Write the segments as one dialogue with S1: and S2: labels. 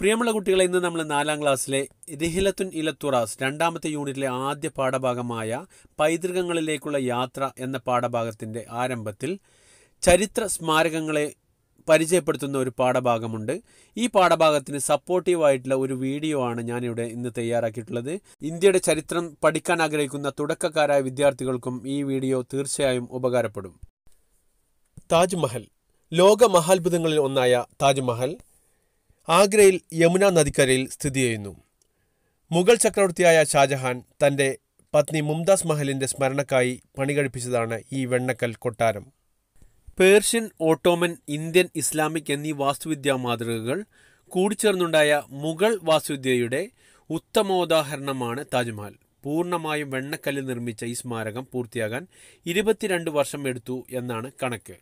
S1: പ്രിയമുള്ള കുട്ടികളെ ഇന്ന് നമ്മൾ നാലാം ക്ലാസ്സിലെ രഹിലത്തുൻ ഇലത്തുറാസ് രണ്ടാമത്തെ യൂണിറ്റിലെ ആദ്യ പാഠഭാഗമായ പൈതൃകങ്ങളിലേക്കുള്ള യാത്ര എന്ന പാഠഭാഗത്തിൻ്റെ ആരംഭത്തിൽ ചരിത്ര സ്മാരകങ്ങളെ പരിചയപ്പെടുത്തുന്ന ഒരു പാഠഭാഗമുണ്ട് ഈ പാഠഭാഗത്തിന് സപ്പോർട്ടീവായിട്ടുള്ള ഒരു വീഡിയോ ആണ് ഞാനിവിടെ ഇന്ന് തയ്യാറാക്കിയിട്ടുള്ളത് ഇന്ത്യയുടെ ചരിത്രം പഠിക്കാൻ ആഗ്രഹിക്കുന്ന തുടക്കക്കാരായ വിദ്യാർത്ഥികൾക്കും ഈ വീഡിയോ തീർച്ചയായും ഉപകാരപ്പെടും താജ്മഹൽ ലോക മഹാത്ഭുതങ്ങളിൽ ഒന്നായ താജ്മഹൽ ആഗ്രയിൽ യമുന നദിക്കരയിൽ സ്ഥിതി ചെയ്യുന്നു മുഗൾ ചക്രവർത്തിയായ ഷാജഹാൻ തൻ്റെ പത്നി മുംതാസ് മഹലിൻ്റെ സ്മരണക്കായി പണികഴിപ്പിച്ചതാണ് ഈ വെണ്ണക്കൽ കൊട്ടാരം പേർഷ്യൻ ഓട്ടോമൻ ഇന്ത്യൻ ഇസ്ലാമിക് എന്നീ വാസ്തുവിദ്യാ മാതൃകകൾ കൂടിച്ചേർന്നുണ്ടായ മുഗൾ വാസ്തുവിദ്യയുടെ ഉത്തമോദാഹരണമാണ് താജ്മഹൽ പൂർണ്ണമായും വെണ്ണക്കല്ലിൽ നിർമ്മിച്ച ഈ സ്മാരകം പൂർത്തിയാകാൻ ഇരുപത്തിരണ്ട് വർഷം എടുത്തു എന്നാണ് കണക്ക്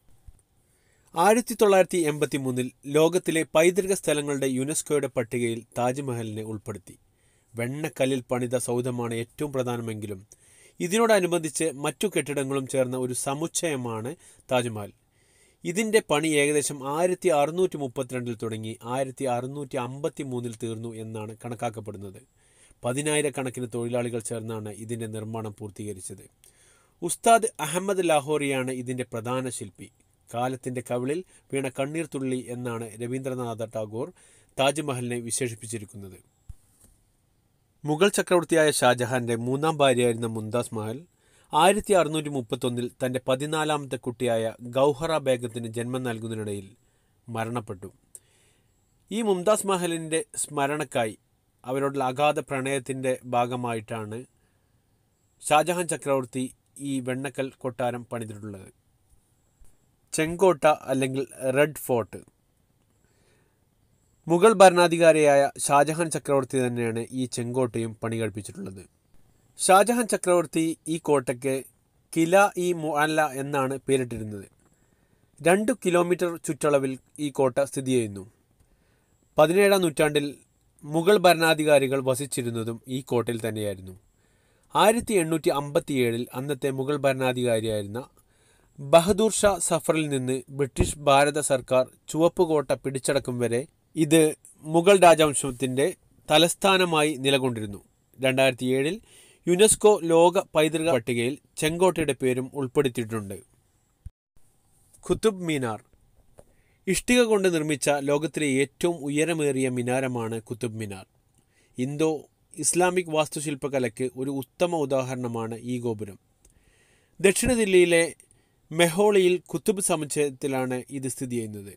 S1: ആയിരത്തി തൊള്ളായിരത്തി എൺപത്തി മൂന്നിൽ ലോകത്തിലെ പൈതൃക സ്ഥലങ്ങളുടെ യുനെസ്കോയുടെ പട്ടികയിൽ താജ്മഹലിനെ ഉൾപ്പെടുത്തി വെണ്ണക്കല്ലിൽ പണിത സൗധമാണ് ഏറ്റവും പ്രധാനമെങ്കിലും ഇതിനോടനുബന്ധിച്ച് മറ്റു കെട്ടിടങ്ങളും ചേർന്ന ഒരു സമുച്ചയമാണ് താജ്മഹൽ ഇതിൻ്റെ പണി ഏകദേശം ആയിരത്തി അറുന്നൂറ്റി മുപ്പത്തിരണ്ടിൽ തുടങ്ങി ആയിരത്തി അറുന്നൂറ്റി അമ്പത്തി മൂന്നിൽ തീർന്നു എന്നാണ് കണക്കാക്കപ്പെടുന്നത് പതിനായിരക്കണക്കിന് തൊഴിലാളികൾ ചേർന്നാണ് ഇതിൻ്റെ നിർമ്മാണം പൂർത്തീകരിച്ചത് ഉസ്താദ് അഹമ്മദ് ലാഹോറിയാണ് ഇതിൻ്റെ പ്രധാന ശില്പി കാലത്തിൻ്റെ കവിളിൽ വീണ കണ്ണീർ തുള്ളി എന്നാണ് രവീന്ദ്രനാഥ ടാഗോർ താജ്മഹലിനെ വിശേഷിപ്പിച്ചിരിക്കുന്നത് മുഗൾ ചക്രവർത്തിയായ ഷാജഹാന്റെ മൂന്നാം ഭാര്യയായിരുന്ന മുംതാസ് മഹൽ ആയിരത്തി അറുന്നൂറ്റി മുപ്പത്തൊന്നിൽ തൻ്റെ പതിനാലാമത്തെ കുട്ടിയായ ഗൗഹറ ബേഗത്തിന് ജന്മം നൽകുന്നതിനിടയിൽ മരണപ്പെട്ടു ഈ മുംതാസ് മഹലിൻ്റെ സ്മരണക്കായി അവരോടുള്ള അഗാധ പ്രണയത്തിൻ്റെ ഭാഗമായിട്ടാണ് ഷാജഹാൻ ചക്രവർത്തി ഈ വെണ്ണക്കൽ കൊട്ടാരം പണിതിട്ടുള്ളത് ചെങ്കോട്ട അല്ലെങ്കിൽ റെഡ് ഫോർട്ട് മുഗൾ ഭരണാധികാരിയായ ഷാജഹാൻ ചക്രവർത്തി തന്നെയാണ് ഈ ചെങ്കോട്ടയും പണി കഴിപ്പിച്ചിട്ടുള്ളത് ഷാജഹാൻ ചക്രവർത്തി ഈ കോട്ടയ്ക്ക് കില ഇ മുഅല്ല എന്നാണ് പേരിട്ടിരുന്നത് രണ്ട് കിലോമീറ്റർ ചുറ്റളവിൽ ഈ കോട്ട സ്ഥിതി ചെയ്യുന്നു പതിനേഴാം നൂറ്റാണ്ടിൽ മുഗൾ ഭരണാധികാരികൾ വസിച്ചിരുന്നതും ഈ കോട്ടയിൽ തന്നെയായിരുന്നു ആയിരത്തി എണ്ണൂറ്റി അമ്പത്തിയേഴിൽ അന്നത്തെ മുഗൾ ഭരണാധികാരിയായിരുന്ന ബഹദൂർ ഷാ സഫറിൽ നിന്ന് ബ്രിട്ടീഷ് ഭാരത സർക്കാർ ചുവപ്പുകോട്ട പിടിച്ചടക്കും വരെ ഇത് മുഗൾ രാജവംശത്തിൻ്റെ തലസ്ഥാനമായി നിലകൊണ്ടിരുന്നു രണ്ടായിരത്തി ഏഴിൽ യുനെസ്കോ ലോക പൈതൃക പട്ടികയിൽ ചെങ്കോട്ടയുടെ പേരും ഉൾപ്പെടുത്തിയിട്ടുണ്ട് ഖുതുബ് മിനാർ ഇഷ്ടിക കൊണ്ട് നിർമ്മിച്ച ലോകത്തിലെ ഏറ്റവും ഉയരമേറിയ മിനാരമാണ് ഖുതുബ് മിനാർ ഇന്തോ ഇസ്ലാമിക് വാസ്തുശില്പകലയ്ക്ക് ഒരു ഉത്തമ ഉദാഹരണമാണ് ഈ ഗോപുരം ദക്ഷിണ ദില്ലിയിലെ മെഹോളിയിൽ കുത്തുബ് സമുച്ചയത്തിലാണ് ഇത് സ്ഥിതി ചെയ്യുന്നത്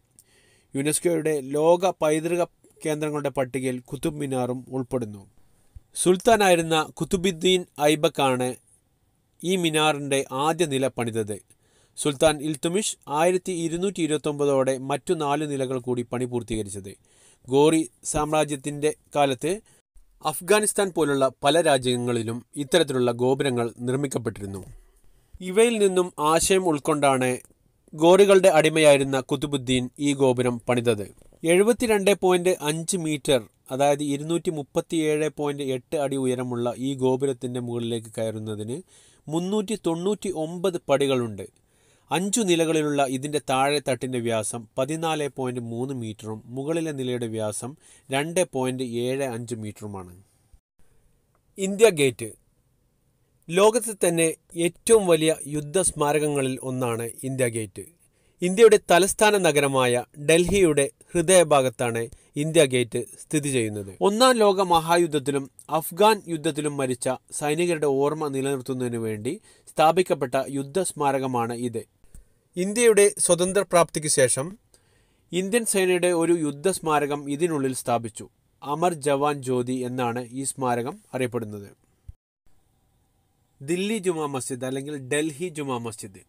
S1: യുനെസ്കോയുടെ ലോക പൈതൃക കേന്ദ്രങ്ങളുടെ പട്ടികയിൽ കുത്തുബ് മിനാറും ഉൾപ്പെടുന്നു സുൽത്താനായിരുന്ന കുത്തുബുദ്ദീൻ ഐബക്കാണ് ഈ മിനാറിൻ്റെ ആദ്യ നില പണിതത് സുൽത്താൻ ഇൽത്തുമിഷ് ആയിരത്തി ഇരുന്നൂറ്റി ഇരുപത്തൊമ്പതോടെ മറ്റു നാല് നിലകൾ കൂടി പണി പൂർത്തീകരിച്ചത് ഗോറി സാമ്രാജ്യത്തിൻ്റെ കാലത്ത് അഫ്ഗാനിസ്ഥാൻ പോലുള്ള പല രാജ്യങ്ങളിലും ഇത്തരത്തിലുള്ള ഗോപുരങ്ങൾ നിർമ്മിക്കപ്പെട്ടിരുന്നു ഇവയിൽ നിന്നും ആശയം ഉൾക്കൊണ്ടാണ് ഗോറികളുടെ അടിമയായിരുന്ന കുതുബുദ്ദീൻ ഈ ഗോപുരം പണിതത് എഴുപത്തിരണ്ട് പോയിന്റ് അഞ്ച് മീറ്റർ അതായത് ഇരുന്നൂറ്റി മുപ്പത്തിയേഴ് പോയിന്റ് എട്ട് അടി ഉയരമുള്ള ഈ ഗോപുരത്തിൻ്റെ മുകളിലേക്ക് കയറുന്നതിന് മുന്നൂറ്റി തൊണ്ണൂറ്റി ഒമ്പത് പടികളുണ്ട് അഞ്ചു നിലകളിലുള്ള ഇതിൻ്റെ താഴെ തട്ടിൻ്റെ വ്യാസം പതിനാല് പോയിൻറ്റ് മൂന്ന് മീറ്ററും മുകളിലെ നിലയുടെ വ്യാസം രണ്ട് പോയിൻറ്റ് ഏഴ് അഞ്ച് മീറ്ററുമാണ് ഇന്ത്യ ഗേറ്റ് ലോകത്തിൽ തന്നെ ഏറ്റവും വലിയ യുദ്ധ സ്മാരകങ്ങളിൽ ഒന്നാണ് ഇന്ത്യ ഗേറ്റ് ഇന്ത്യയുടെ തലസ്ഥാന നഗരമായ ഡൽഹിയുടെ ഹൃദയഭാഗത്താണ് ഇന്ത്യ ഗേറ്റ് സ്ഥിതി ചെയ്യുന്നത് ഒന്നാം ലോക മഹായുദ്ധത്തിലും അഫ്ഗാൻ യുദ്ധത്തിലും മരിച്ച സൈനികരുടെ ഓർമ്മ നിലനിർത്തുന്നതിനു വേണ്ടി സ്ഥാപിക്കപ്പെട്ട യുദ്ധ സ്മാരകമാണ് ഇത് ഇന്ത്യയുടെ സ്വതന്ത്ര പ്രാപ്തിക്ക് ശേഷം ഇന്ത്യൻ സേനയുടെ ഒരു യുദ്ധ സ്മാരകം ഇതിനുള്ളിൽ സ്ഥാപിച്ചു അമർ ജവാൻ ജ്യോതി എന്നാണ് ഈ സ്മാരകം അറിയപ്പെടുന്നത് ദില്ലി ജുമാ മസ്ജിദ് അല്ലെങ്കിൽ ഡൽഹി ജുമാ മസ്ജിദ്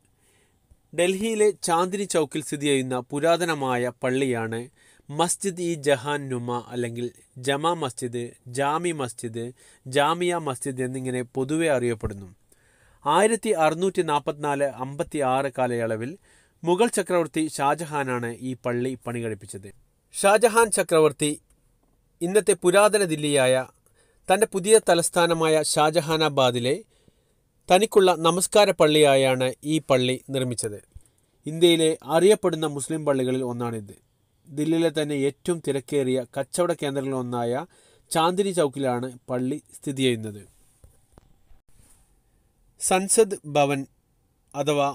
S1: ഡൽഹിയിലെ ചാന്ദിനി ചൗക്കിൽ സ്ഥിതി ചെയ്യുന്ന പുരാതനമായ പള്ളിയാണ് മസ്ജിദ് ഇ ജഹാൻ നുമ അല്ലെങ്കിൽ ജമാ മസ്ജിദ് ജാമി മസ്ജിദ് ജാമിയ മസ്ജിദ് എന്നിങ്ങനെ പൊതുവെ അറിയപ്പെടുന്നു ആയിരത്തി അറുന്നൂറ്റി നാൽപ്പത്തിനാല് അമ്പത്തി ആറ് കാലയളവിൽ മുഗൾ ചക്രവർത്തി ഷാജഹാനാണ് ഈ പള്ളി പണികഴിപ്പിച്ചത് ഷാജഹാൻ ചക്രവർത്തി ഇന്നത്തെ പുരാതന ദില്ലിയായ തൻ്റെ പുതിയ തലസ്ഥാനമായ ഷാജഹാനാബാദിലെ തനിക്കുള്ള നമസ്കാര പള്ളിയായാണ് ഈ പള്ളി നിർമ്മിച്ചത് ഇന്ത്യയിലെ അറിയപ്പെടുന്ന മുസ്ലിം പള്ളികളിൽ ഒന്നാണിത് ദില്ലിയിലെ തന്നെ ഏറ്റവും തിരക്കേറിയ കച്ചവട കേന്ദ്രങ്ങളിലൊന്നായ ചാന്ദിനി ചൗക്കിലാണ് പള്ളി സ്ഥിതി ചെയ്യുന്നത് സൻസദ് ഭവൻ അഥവാ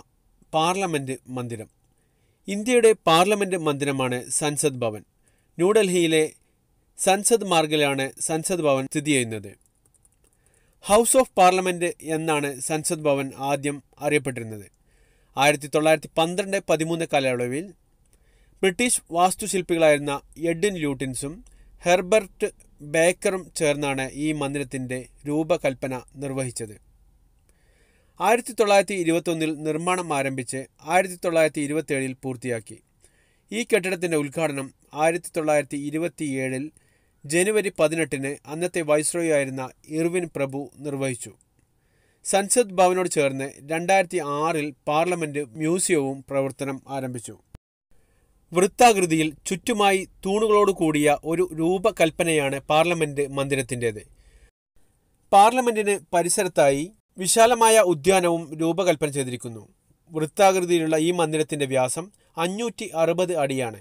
S1: പാർലമെൻറ്റ് മന്ദിരം ഇന്ത്യയുടെ പാർലമെൻറ്റ് മന്ദിരമാണ് സൻസദ് ഭവൻ ന്യൂഡൽഹിയിലെ സൻസദ് മാർഗിലാണ് സൻസദ് ഭവൻ സ്ഥിതി ചെയ്യുന്നത് ഹൗസ് ഓഫ് പാർലമെന്റ് എന്നാണ് സൻസദ് ഭവൻ ആദ്യം അറിയപ്പെട്ടിരുന്നത് ആയിരത്തി തൊള്ളായിരത്തി പന്ത്രണ്ട് പതിമൂന്ന് കാലയളവിൽ ബ്രിട്ടീഷ് വാസ്തുശില്പികളായിരുന്ന എഡിൻ ലൂട്ടിൻസും ഹെർബർട്ട് ബേക്കറും ചേർന്നാണ് ഈ മന്ദിരത്തിൻ്റെ രൂപകൽപ്പന നിർവഹിച്ചത് ആയിരത്തി തൊള്ളായിരത്തി ഇരുപത്തൊന്നിൽ നിർമ്മാണം ആരംഭിച്ച് ആയിരത്തി തൊള്ളായിരത്തി ഇരുപത്തേഴിൽ പൂർത്തിയാക്കി ഈ കെട്ടിടത്തിൻ്റെ ഉദ്ഘാടനം ആയിരത്തി തൊള്ളായിരത്തി ഇരുപത്തിയേഴിൽ ജനുവരി പതിനെട്ടിന് അന്നത്തെ വൈസ്രോയി ആയിരുന്ന ഇർവിൻ പ്രഭു നിർവഹിച്ചു സൻസദ് ഭവനോട് ചേർന്ന് രണ്ടായിരത്തി ആറിൽ പാർലമെന്റ് മ്യൂസിയവും പ്രവർത്തനം ആരംഭിച്ചു വൃത്താകൃതിയിൽ ചുറ്റുമായി തൂണുകളോട് കൂടിയ ഒരു രൂപകൽപ്പനയാണ് പാർലമെന്റ് മന്ദിരത്തിൻ്റേത് പാർലമെന്റിന് പരിസരത്തായി വിശാലമായ ഉദ്യാനവും രൂപകൽപ്പന ചെയ്തിരിക്കുന്നു വൃത്താകൃതിയിലുള്ള ഈ മന്ദിരത്തിന്റെ വ്യാസം അഞ്ഞൂറ്റി അറുപത് അടിയാണ്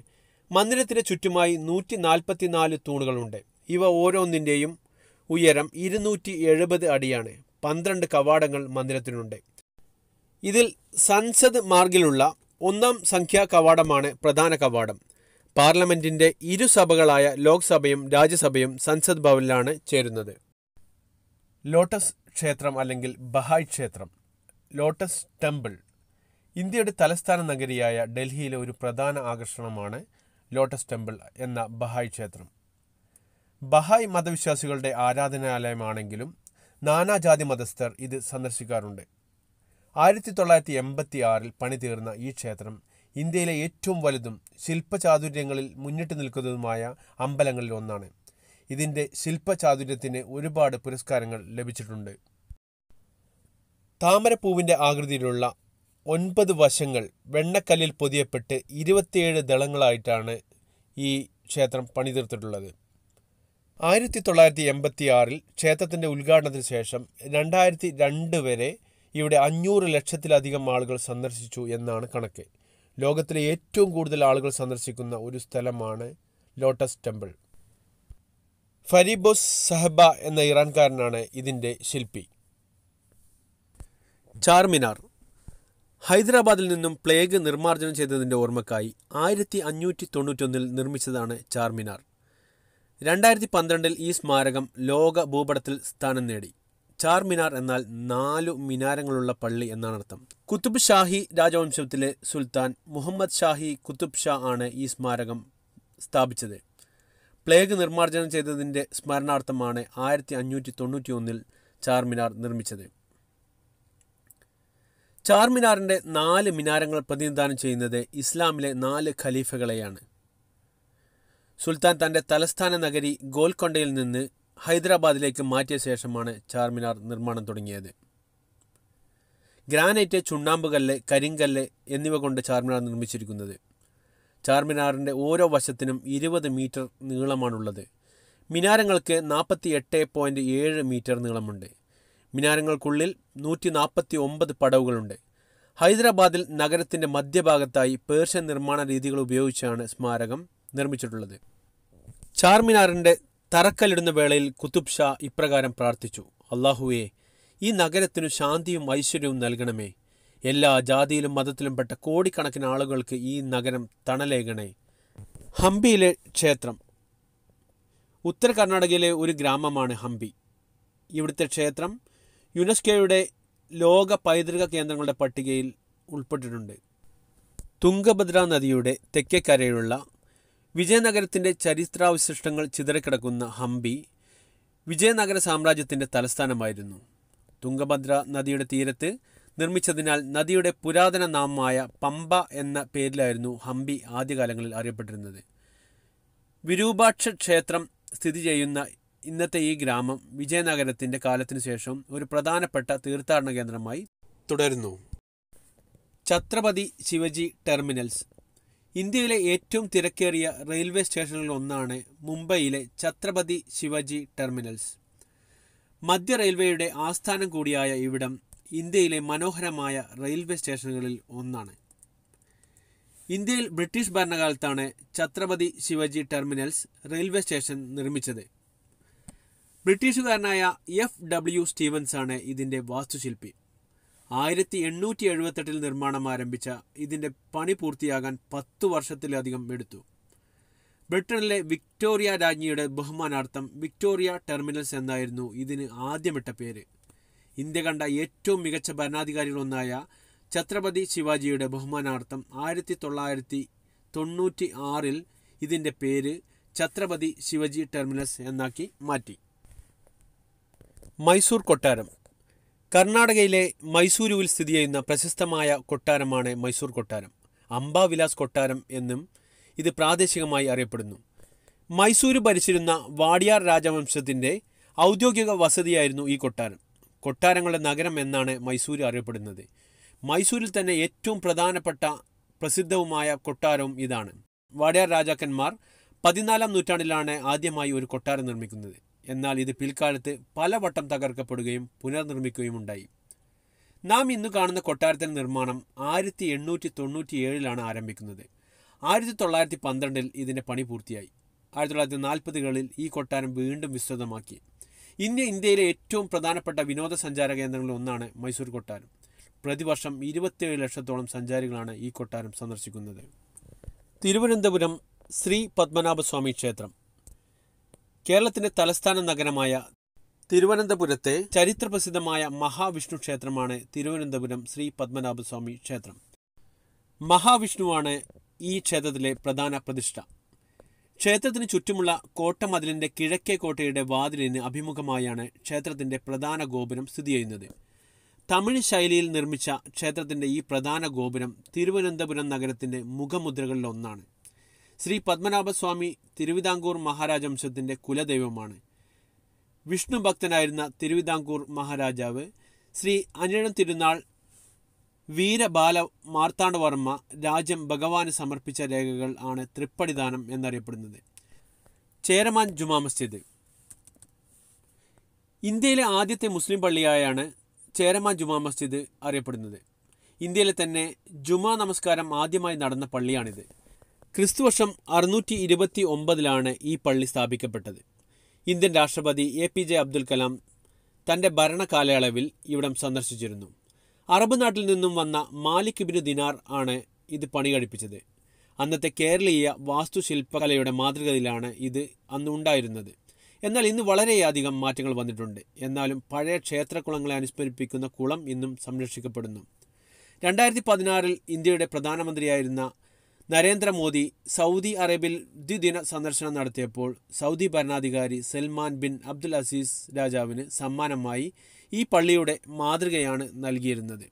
S1: മന്ദിരത്തിന് ചുറ്റുമായി നൂറ്റി നാൽപ്പത്തിനാല് തൂണുകളുണ്ട് ഇവ ഓരോന്നിൻ്റെയും ഉയരം ഇരുന്നൂറ്റി എഴുപത് അടിയാണ് പന്ത്രണ്ട് കവാടങ്ങൾ മന്ദിരത്തിനുണ്ട് ഇതിൽ സൻസദ് മാർഗിലുള്ള ഒന്നാം സംഖ്യാ കവാടമാണ് പ്രധാന കവാടം പാർലമെന്റിന്റെ ഇരുസഭകളായ ലോക്സഭയും രാജ്യസഭയും സൻസദ് ഭവനിലാണ് ചേരുന്നത് ലോട്ടസ് ക്ഷേത്രം അല്ലെങ്കിൽ ബഹായ് ക്ഷേത്രം ലോട്ടസ് ടെമ്പിൾ ഇന്ത്യയുടെ തലസ്ഥാന നഗരിയായ ഡൽഹിയിലെ ഒരു പ്രധാന ആകർഷണമാണ് ലോട്ടസ് ടെമ്പിൾ എന്ന ബഹായ് ക്ഷേത്രം ബഹായ് മതവിശ്വാസികളുടെ ആരാധനാലയമാണെങ്കിലും നാനാജാതി മതസ്ഥർ ഇത് സന്ദർശിക്കാറുണ്ട് ആയിരത്തി തൊള്ളായിരത്തി എൺപത്തി ആറിൽ പണിതീർന്ന ഈ ക്ഷേത്രം ഇന്ത്യയിലെ ഏറ്റവും വലുതും ശില്പചാതുര്യങ്ങളിൽ മുന്നിട്ട് നിൽക്കുന്നതുമായ അമ്പലങ്ങളിൽ ഒന്നാണ് ഇതിൻ്റെ ശില്പചാതുര്യത്തിന് ഒരുപാട് പുരസ്കാരങ്ങൾ ലഭിച്ചിട്ടുണ്ട് താമരപ്പൂവിൻ്റെ ആകൃതിയിലുള്ള ഒൻപത് വശങ്ങൾ വെണ്ണക്കല്ലിൽ പൊതിയപ്പെട്ട് ഇരുപത്തിയേഴ് ദളങ്ങളായിട്ടാണ് ഈ ക്ഷേത്രം പണിതീർത്തിട്ടുള്ളത് ആയിരത്തി തൊള്ളായിരത്തി എൺപത്തി ആറിൽ ക്ഷേത്രത്തിൻ്റെ ഉദ്ഘാടനത്തിന് ശേഷം രണ്ടായിരത്തി രണ്ട് വരെ ഇവിടെ അഞ്ഞൂറ് ലക്ഷത്തിലധികം ആളുകൾ സന്ദർശിച്ചു എന്നാണ് കണക്ക് ലോകത്തിലെ ഏറ്റവും കൂടുതൽ ആളുകൾ സന്ദർശിക്കുന്ന ഒരു സ്ഥലമാണ് ലോട്ടസ് ടെമ്പിൾ ഫരിബോസ് സഹബ എന്ന ഇറാൻകാരനാണ് ഇതിൻ്റെ ശില്പി ചാർമിനാർ ഹൈദരാബാദിൽ നിന്നും പ്ലേഗ് നിർമ്മാർജ്ജനം ചെയ്തതിൻ്റെ ഓർമ്മക്കായി ആയിരത്തി അഞ്ഞൂറ്റി തൊണ്ണൂറ്റൊന്നിൽ നിർമ്മിച്ചതാണ് ചാർമിനാർ രണ്ടായിരത്തി പന്ത്രണ്ടിൽ ഈ സ്മാരകം ലോക ഭൂപടത്തിൽ സ്ഥാനം നേടി ചാർമിനാർ എന്നാൽ നാലു മിനാരങ്ങളുള്ള പള്ളി എന്നാണ് അർത്ഥം കുത്തുബ് ഷാഹി രാജവംശത്തിലെ സുൽത്താൻ മുഹമ്മദ് ഷാഹി കുത്തുബ് ഷാ ആണ് ഈ സ്മാരകം സ്ഥാപിച്ചത് പ്ലേഗ് നിർമ്മാർജ്ജനം ചെയ്തതിൻ്റെ സ്മരണാർത്ഥമാണ് ആയിരത്തി അഞ്ഞൂറ്റി തൊണ്ണൂറ്റി ഒന്നിൽ ചാർമിനാർ നിർമ്മിച്ചത് ചാർമിനാറിന്റെ നാല് മിനാരങ്ങൾ പ്രതിനിധാനം ചെയ്യുന്നത് ഇസ്ലാമിലെ നാല് ഖലീഫകളെയാണ് സുൽത്താൻ തന്റെ തലസ്ഥാന നഗരി ഗോൽക്കൊണ്ടയിൽ നിന്ന് ഹൈദരാബാദിലേക്ക് മാറ്റിയ ശേഷമാണ് ചാർമിനാർ നിർമ്മാണം തുടങ്ങിയത് ഗ്രാനൈറ്റ് ചുണ്ണാമ്പുകല്ല് കരിങ്കല്ല് എന്നിവ കൊണ്ട് ചാർമിനാർ നിർമ്മിച്ചിരിക്കുന്നത് ചാർമിനാറിന്റെ ഓരോ വശത്തിനും ഇരുപത് മീറ്റർ നീളമാണുള്ളത് മിനാരങ്ങൾക്ക് നാൽപ്പത്തി എട്ട് ഏഴ് മീറ്റർ നീളമുണ്ട് മിനാരങ്ങൾക്കുള്ളിൽ നൂറ്റി നാൽപ്പത്തി ഒമ്പത് പടവുകളുണ്ട് ഹൈദരാബാദിൽ നഗരത്തിൻ്റെ മധ്യഭാഗത്തായി പേർഷ്യൻ നിർമ്മാണ രീതികൾ ഉപയോഗിച്ചാണ് സ്മാരകം നിർമ്മിച്ചിട്ടുള്ളത് ചാർമിനാറിൻ്റെ തറക്കല്ലിടുന്ന വേളയിൽ കുതുബ് ഷാ ഇപ്രകാരം പ്രാർത്ഥിച്ചു അള്ളാഹുവെ ഈ നഗരത്തിനു ശാന്തിയും ഐശ്വര്യവും നൽകണമേ എല്ലാ ജാതിയിലും മതത്തിലും പെട്ട കോടിക്കണക്കിന് ആളുകൾക്ക് ഈ നഗരം തണലേകണേ ഹംപിയിലെ ക്ഷേത്രം ഉത്തര കർണാടകയിലെ ഒരു ഗ്രാമമാണ് ഹംപി ഇവിടുത്തെ ക്ഷേത്രം യുനെസ്കോയുടെ ലോക പൈതൃക കേന്ദ്രങ്ങളുടെ പട്ടികയിൽ ഉൾപ്പെട്ടിട്ടുണ്ട് തുംഗഭദ്ര നദിയുടെ തെക്കേ കരയിലുള്ള വിജയനഗരത്തിൻ്റെ ചരിത്രാവശിഷ്ടങ്ങൾ ചിതറിക്കിടക്കുന്ന ഹംപി വിജയനഗര സാമ്രാജ്യത്തിൻ്റെ തലസ്ഥാനമായിരുന്നു തുംഗഭദ്ര നദിയുടെ തീരത്ത് നിർമ്മിച്ചതിനാൽ നദിയുടെ പുരാതന നാമമായ പമ്പ എന്ന പേരിലായിരുന്നു ഹംപി ആദ്യകാലങ്ങളിൽ അറിയപ്പെട്ടിരുന്നത് വിരൂപാക്ഷ ക്ഷേത്രം സ്ഥിതി ചെയ്യുന്ന ഇന്നത്തെ ഈ ഗ്രാമം വിജയനഗരത്തിന്റെ കാലത്തിനു ശേഷം ഒരു പ്രധാനപ്പെട്ട തീർത്ഥാടന കേന്ദ്രമായി തുടരുന്നു ഛത്രപതി ശിവജി ടെർമിനൽസ് ഇന്ത്യയിലെ ഏറ്റവും തിരക്കേറിയ റെയിൽവേ സ്റ്റേഷനുകളിൽ ഒന്നാണ് മുംബൈയിലെ ഛത്രപതി ശിവജി ടെർമിനൽസ് മധ്യ റെയിൽവേയുടെ ആസ്ഥാനം കൂടിയായ ഇവിടം ഇന്ത്യയിലെ മനോഹരമായ റെയിൽവേ സ്റ്റേഷനുകളിൽ ഒന്നാണ് ഇന്ത്യയിൽ ബ്രിട്ടീഷ് ഭരണകാലത്താണ് Chhatrapati Shivaji terminals railway station നിർമ്മിച്ചത് ബ്രിട്ടീഷുകാരനായ എഫ് ഡബ്ല്യു ആണ് ഇതിന്റെ വാസ്തുശില്പി ആയിരത്തി എണ്ണൂറ്റി എഴുപത്തെട്ടിൽ നിർമ്മാണം ആരംഭിച്ച ഇതിന്റെ പണി പൂർത്തിയാകാൻ പത്ത് വർഷത്തിലധികം എടുത്തു ബ്രിട്ടനിലെ വിക്ടോറിയ രാജ്ഞിയുടെ ബഹുമാനാർത്ഥം വിക്ടോറിയ ടെർമിനൽസ് എന്നായിരുന്നു ഇതിന് ആദ്യമിട്ട പേര് ഇന്ത്യ കണ്ട ഏറ്റവും മികച്ച ഭരണാധികാരികളൊന്നായ ഛത്രപതി ശിവാജിയുടെ ബഹുമാനാർത്ഥം ആയിരത്തി തൊള്ളായിരത്തി തൊണ്ണൂറ്റി ആറിൽ ഇതിന്റെ പേര് ഛത്രപതി ശിവജി ടെർമിനൽസ് എന്നാക്കി മാറ്റി മൈസൂർ കൊട്ടാരം കർണാടകയിലെ മൈസൂരുവിൽ സ്ഥിതി ചെയ്യുന്ന പ്രശസ്തമായ കൊട്ടാരമാണ് മൈസൂർ കൊട്ടാരം അംബാവിലാസ് കൊട്ടാരം എന്നും ഇത് പ്രാദേശികമായി അറിയപ്പെടുന്നു മൈസൂര് ഭരിച്ചിരുന്ന വാടിയാർ രാജവംശത്തിൻ്റെ ഔദ്യോഗിക വസതിയായിരുന്നു ഈ കൊട്ടാരം കൊട്ടാരങ്ങളുടെ നഗരം എന്നാണ് മൈസൂർ അറിയപ്പെടുന്നത് മൈസൂരിൽ തന്നെ ഏറ്റവും പ്രധാനപ്പെട്ട പ്രസിദ്ധവുമായ കൊട്ടാരവും ഇതാണ് വാടിയാർ രാജാക്കന്മാർ പതിനാലാം നൂറ്റാണ്ടിലാണ് ആദ്യമായി ഒരു കൊട്ടാരം നിർമ്മിക്കുന്നത് എന്നാൽ ഇത് പിൽക്കാലത്ത് പലവട്ടം തകർക്കപ്പെടുകയും പുനർനിർമ്മിക്കുകയുമുണ്ടായി നാം ഇന്ന് കാണുന്ന കൊട്ടാരത്തിൻ്റെ നിർമ്മാണം ആയിരത്തി എണ്ണൂറ്റി തൊണ്ണൂറ്റി ഏഴിലാണ് ആരംഭിക്കുന്നത് ആയിരത്തി തൊള്ളായിരത്തി പന്ത്രണ്ടിൽ ഇതിൻ്റെ പണി പൂർത്തിയായി ആയിരത്തി തൊള്ളായിരത്തി നാൽപ്പതുകളിൽ ഈ കൊട്ടാരം വീണ്ടും വിസ്തൃതമാക്കി ഇന്ന് ഇന്ത്യയിലെ ഏറ്റവും പ്രധാനപ്പെട്ട വിനോദസഞ്ചാര കേന്ദ്രങ്ങളിൽ ഒന്നാണ് മൈസൂർ കൊട്ടാരം പ്രതിവർഷം ഇരുപത്തിയേഴ് ലക്ഷത്തോളം സഞ്ചാരികളാണ് ഈ കൊട്ടാരം സന്ദർശിക്കുന്നത് തിരുവനന്തപുരം ശ്രീ പത്മനാഭസ്വാമി ക്ഷേത്രം കേരളത്തിന്റെ തലസ്ഥാന നഗരമായ തിരുവനന്തപുരത്തെ ചരിത്രപ്രസിദ്ധമായ മഹാവിഷ്ണു ക്ഷേത്രമാണ് തിരുവനന്തപുരം ശ്രീ പത്മനാഭസ്വാമി ക്ഷേത്രം മഹാവിഷ്ണുവാണ് ഈ ക്ഷേത്രത്തിലെ പ്രധാന പ്രതിഷ്ഠ ക്ഷേത്രത്തിന് ചുറ്റുമുള്ള കോട്ടമതിലിന്റെ കിഴക്കേ കോട്ടയുടെ വാതിലിന് അഭിമുഖമായാണ് ക്ഷേത്രത്തിന്റെ പ്രധാന ഗോപുരം സ്ഥിതി ചെയ്യുന്നത് തമിഴ് ശൈലിയിൽ നിർമ്മിച്ച ക്ഷേത്രത്തിന്റെ ഈ പ്രധാന ഗോപുരം തിരുവനന്തപുരം നഗരത്തിന്റെ മുഖമുദ്രകളിലൊന്നാണ് ശ്രീ പത്മനാഭസ്വാമി തിരുവിതാംകൂർ മഹാരാജവംശത്തിൻ്റെ കുലദൈവമാണ് വിഷ്ണു ഭക്തനായിരുന്ന തിരുവിതാംകൂർ മഹാരാജാവ് ശ്രീ അനിഴം തിരുനാൾ വീരബാല മാർത്താണ്ഡവർമ്മ രാജ്യം ഭഗവാന് സമർപ്പിച്ച രേഖകൾ ആണ് തൃപ്പടിദാനം എന്നറിയപ്പെടുന്നത് ചേരമാൻ ജുമാ മസ്ജിദ് ഇന്ത്യയിലെ ആദ്യത്തെ മുസ്ലിം പള്ളിയായാണ് ചേരമാൻ ജുമാ മസ്ജിദ് അറിയപ്പെടുന്നത് ഇന്ത്യയിലെ തന്നെ ജുമാ നമസ്കാരം ആദ്യമായി നടന്ന പള്ളിയാണിത് ക്രിസ്തുവർഷം അറുന്നൂറ്റി ഇരുപത്തി ഒമ്പതിലാണ് ഈ പള്ളി സ്ഥാപിക്കപ്പെട്ടത് ഇന്ത്യൻ രാഷ്ട്രപതി A P J Abdul Kalam തൻ്റെ ഭരണകാലയളവിൽ ഇവിടം സന്ദർശിച്ചിരുന്നു അറബ് നാട്ടിൽ നിന്നും വന്ന മാലിക് ബിനു ദിനാർ ആണ് ഇത് പണി കഴിപ്പിച്ചത് അന്നത്തെ കേരളീയ വാസ്തുശില്പകലയുടെ മാതൃകയിലാണ് ഇത് അന്ന് ഉണ്ടായിരുന്നത് എന്നാൽ ഇന്ന് വളരെയധികം മാറ്റങ്ങൾ വന്നിട്ടുണ്ട് എന്നാലും പഴയ ക്ഷേത്രകുളങ്ങളെ അനുസ്മരിപ്പിക്കുന്ന കുളം ഇന്നും സംരക്ഷിക്കപ്പെടുന്നു രണ്ടായിരത്തി പതിനാറിൽ ഇന്ത്യയുടെ പ്രധാനമന്ത്രിയായിരുന്ന നരേന്ദ്രമോദി സൗദി അറേബ്യയിൽ ദ്വിദിന സന്ദർശനം നടത്തിയപ്പോൾ സൗദി ഭരണാധികാരി സൽമാൻ ബിൻ അബ്ദുൽ അസീസ് രാജാവിന് സമ്മാനമായി ഈ പള്ളിയുടെ മാതൃകയാണ് നൽകിയിരുന്നത്